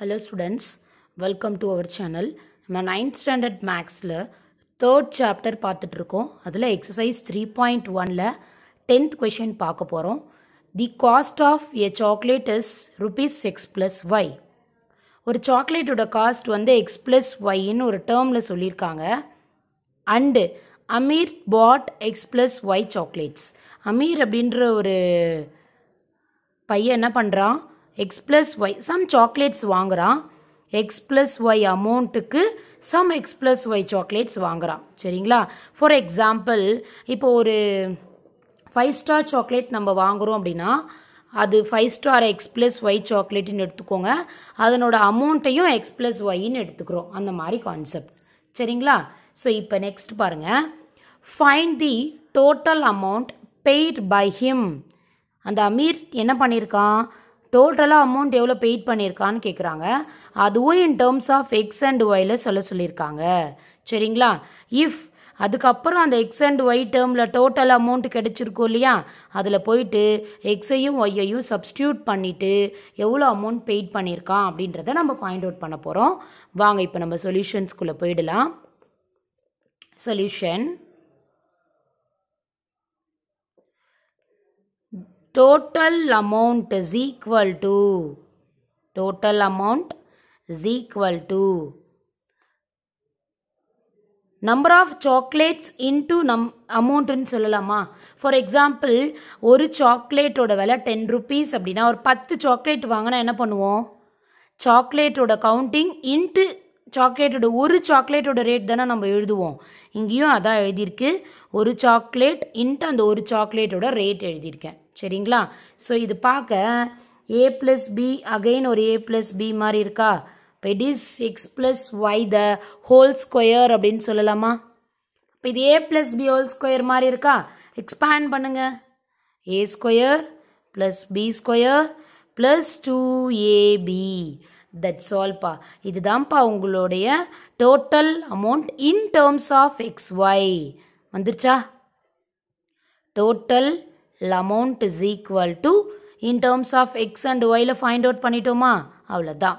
hello students welcome to our channel நம்ம ninth standard மேக்ஸில் third chapter பார்த்துட்ருக்கோம் அதில் எக்ஸசைஸ் த்ரீ பாயிண்ட் ஒனில் டென்த் கொஷின் பார்க்க போகிறோம் the cost of a chocolate is rupees X plus Y ஒரு சாக்லேட்டோட காஸ்ட் வந்து எக்ஸ் ப்ளஸ் ஒய்ன்னு ஒரு டேர்மில் சொல்லியிருக்காங்க and Amir bought X plus Y chocolates Amir அப்படின்ற ஒரு பையன் என்ன பண்ணுறான் X plus Y some chocolates வாங்குகிறான் எக்ஸ் ப்ளஸ் ஒய் அமௌண்ட்டுக்கு sum X plus Y chocolates வாங்குகிறான் சரிங்களா ஃபார் எக்ஸாம்பிள் இப்போ ஒரு ஃபைவ் ஸ்டார் சாக்லேட் நம்ம வாங்குகிறோம் அப்படின்னா அது five star X plus Y சாக்லேட்டுன்னு எடுத்துக்கோங்க அதனோட அமௌண்ட்டையும் எக்ஸ் ப்ளஸ் இன்னு எடுத்துக்கிறோம் அந்த மாதிரி கான்செப்ட் சரிங்களா ஸோ இப்போ next பாருங்கள் find the total amount paid by him அந்த அமீர் என்ன பண்ணியிருக்கான் டோட்டலாக அமௌண்ட் எவ்வளோ பெய்ட் பண்ணியிருக்கான்னு கேட்குறாங்க அதுவும் in terms of X and ஒயில் சொல்ல சொல்லியிருக்காங்க சரிங்களா இஃப் அதுக்கப்புறம் அந்த எக்ஸ் அண்ட் ஒய் டேர்மில் டோட்டல் அமௌண்ட் கிடச்சிருக்கும் இல்லையா அதில் போயிட்டு எக்ஸையும் ஒய்யையும் சப்ஸ்டியூட் பண்ணிவிட்டு எவ்வளோ அமௌண்ட் பெய்ட் பண்ணியிருக்கான் அப்படின்றத நம்ம ஃபைண்ட் அவுட் பண்ண போகிறோம் வாங்க இப்போ நம்ம சொல்யூஷன்ஸ்குள்ளே போயிடலாம் solution total amount is equal to total amount is equal to number of chocolates into நம் அமௌண்ட்டுன்னு சொல்லலாமா ஃபார் எக்ஸாம்பிள் ஒரு சாக்லேட்டோட விலை டென் ருபீஸ் அப்படின்னா ஒரு பத்து சாக்லேட் வாங்கினா என்ன பண்ணுவோம் சாக்லேட்டோட கவுண்டிங் இன்ட்டு சாக்லேட்டோட ஒரு சாக்லேட்டோட ரேட் தானே நம்ம எழுதுவோம் இங்கேயும் அதான் எழுதியிருக்கு ஒரு சாக்லேட் இன்ட்டு அந்த ஒரு சாக்லேட்டோட ரேட் எழுதியிருக்கேன் சரிங்களா ஸோ இது பார்க்க ஏ ப்ளஸ் பி அகெயின் ஒரு ஏ ப்ளஸ் பி மாதிரி இருக்கா இப்போ it is X plus Y the whole square அப்படின்னு சொல்லலாமா இப்போ இது A plus B whole square மாதிரி இருக்கா எக்ஸ்பேண்ட் பண்ணுங்க A square plus B square plus two AB that's ஆல்ப்பா இதுதான்ப்பா உங்களுடைய total amount in terms of X Y வந்துருச்சா total amount is equal to in terms of X and ஒயில் find out பண்ணிட்டோமா அவ்வளோதான்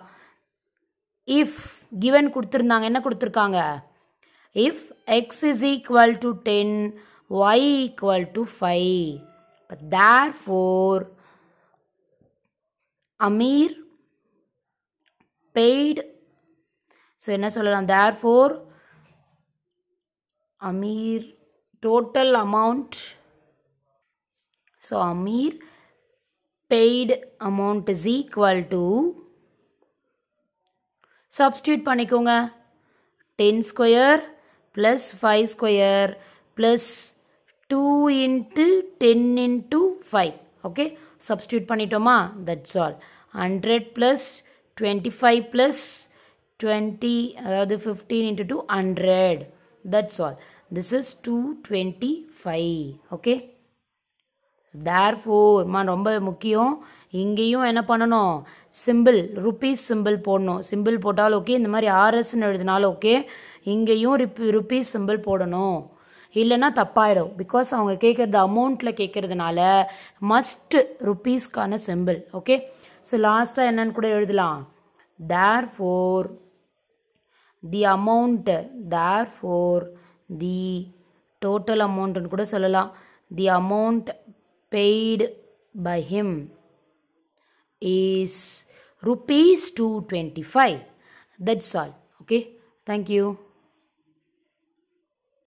இஃப் கிவன் கொடுத்துருந்தாங்க என்ன கொடுத்துருக்காங்க if X is equal to ten Y equal to five therefore Amir paid so என்ன சொல்லலாம் therefore Amir total amount so Amir paid amount is equal to substitute பண்ணிக்கோங்க ten square plus five square plus two into ten into five okay substitute பண்ணிட்டோமா that's all hundred plus twenty five plus twenty அதாவது fifteen into two hundred that's all this is two twenty five okay the formula ரொம்ப முக்கியம் இங்கேயும் என்ன பண்ணணும் simple rupees simple போடணும் simple போட்டாலும் okay இந்த மாதிரி ஆர்எஸ்ன்னு எழுதினாலும் ஓகே இங்கேயும் ரிப்பி ருப்பீஸ் சிம்பிள் போடணும் இல்லைன்னா தப்பாயிடும் பிகாஸ் அவங்க கேட்குறது அமௌண்ட்டில் கேட்குறதுனால மஸ்ட்டு ருப்பீஸ்க்கான simple okay So last and then could therefore the amount therefore the total amount and could the amount paid by him is rupees 225 that's all okay thank you